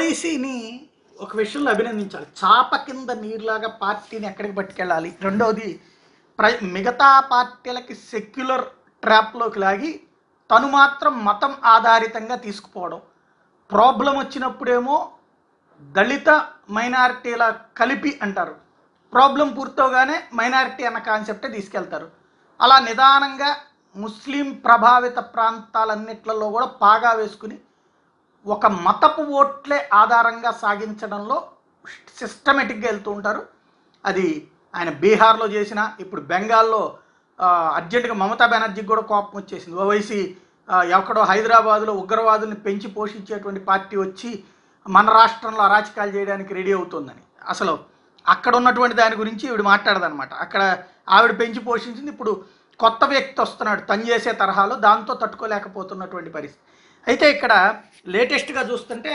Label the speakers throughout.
Speaker 1: ఓవైసీని ఒక విషయంలో అభినందించాలి చాప కింద నీరులాగా పార్టీని ఎక్కడికి పట్టుకెళ్ళాలి రెండవది ప్ర మిగతా పార్టీలకి సెక్యులర్ ట్రాప్లోకి లాగి తను మాత్రం మతం ఆధారితంగా తీసుకుపోవడం ప్రాబ్లం వచ్చినప్పుడేమో దళిత మైనారిటీల కలిపి అంటారు ప్రాబ్లం పూర్తవగానే మైనారిటీ అన్న కాన్సెప్టే తీసుకెళ్తారు అలా నిదానంగా ముస్లిం ప్రభావిత ప్రాంతాలన్నిట్లలో కూడా పాగా వేసుకుని ఒక మతపు ఓట్లే ఆధారంగా సాగించడంలో సిస్టమేటిక్గా వెళ్తూ ఉంటారు అది ఆయన బీహార్లో చేసిన ఇప్పుడు బెంగాల్లో అర్జెంటుగా మమతా బెనర్జీకి కూడా కోపం వచ్చేసింది ఓవైసీ ఎక్కడో హైదరాబాదులో ఉగ్రవాదుల్ని పెంచి పోషించేటువంటి పార్టీ వచ్చి మన రాష్ట్రంలో అరాచకాలు చేయడానికి రెడీ అవుతుందని అసలు అక్కడ ఉన్నటువంటి దాని గురించి ఈవిడ మాట్లాడదనమాట అక్కడ ఆవిడ పెంచి పోషించింది ఇప్పుడు కొత్త వ్యక్తి వస్తున్నాడు తను చేసే తరహాలో దాంతో తట్టుకోలేకపోతున్నటువంటి పరిస్థితి అయితే ఇక్కడ లేటెస్ట్గా చూస్తుంటే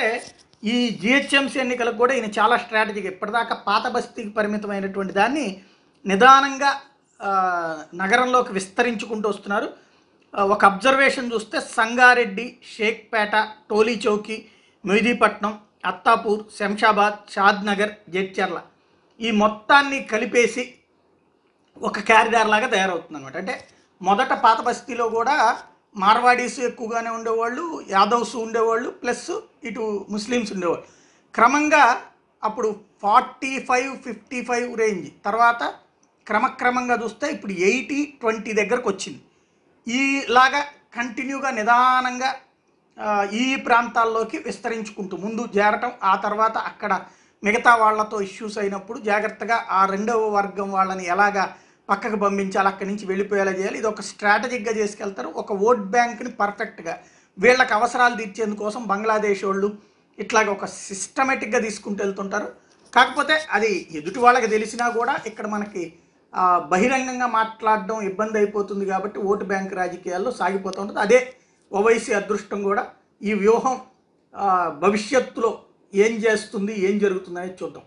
Speaker 1: ఈ జిహెచ్ఎంసీ ఎన్నికలకు కూడా ఈయన చాలా స్ట్రాటజీగా ఇప్పటిదాకా పాత బస్తీకి పరిమితమైనటువంటి దాన్ని నిదానంగా నగరంలోకి విస్తరించుకుంటూ వస్తున్నారు ఒక అబ్జర్వేషన్ చూస్తే సంగారెడ్డి షేక్పేట టోలీ చౌకీ మొయిదీపట్నం అత్తాపూర్ శంషాబాద్ షాద్నగర్ జడ్చర్ల ఈ మొత్తాన్ని కలిపేసి ఒక క్యారిడార్ లాగా తయారవుతుంది అనమాట అంటే మొదట పాత బస్తీలో కూడా మార్వాడీస్ ఎక్కువగానే ఉండేవాళ్ళు యాదవ్స్ ఉండేవాళ్ళు ప్లస్ ఇటు ముస్లిమ్స్ ఉండేవాళ్ళు క్రమంగా అప్పుడు forty five fifty five range తర్వాత క్రమక్రమంగా చూస్తే ఇప్పుడు ఎయిటీ ట్వంటీ దగ్గరకు వచ్చింది ఈలాగా కంటిన్యూగా నిదానంగా ఈ ప్రాంతాల్లోకి విస్తరించుకుంటూ ముందు చేరటం ఆ తర్వాత అక్కడ మిగతా వాళ్లతో ఇష్యూస్ అయినప్పుడు జాగ్రత్తగా ఆ రెండవ వర్గం వాళ్ళని ఎలాగా పక్కకు పంపించాలి అక్కడి నుంచి వెళ్ళిపోయేలా చేయాలి ఇది ఒక స్ట్రాటజిక్గా చేసుకెళ్తారు ఒక ఓట్ బ్యాంక్ని పర్ఫెక్ట్గా వీళ్ళకి అవసరాలు తీర్చేందుకోసం బంగ్లాదేశ్ వాళ్ళు ఇట్లాగ ఒక సిస్టమేటిక్గా తీసుకుంటూ వెళ్తుంటారు కాకపోతే అది ఎదుటి వాళ్ళకి తెలిసినా కూడా ఇక్కడ మనకి బహిరంగంగా మాట్లాడడం ఇబ్బంది అయిపోతుంది కాబట్టి ఓటు బ్యాంక్ రాజకీయాల్లో సాగిపోతూ ఉంటుంది అదే ఓవైసీ అదృష్టం కూడా ఈ వ్యూహం భవిష్యత్తులో ఏం చేస్తుంది ఏం జరుగుతుంది అనేది చూద్దాం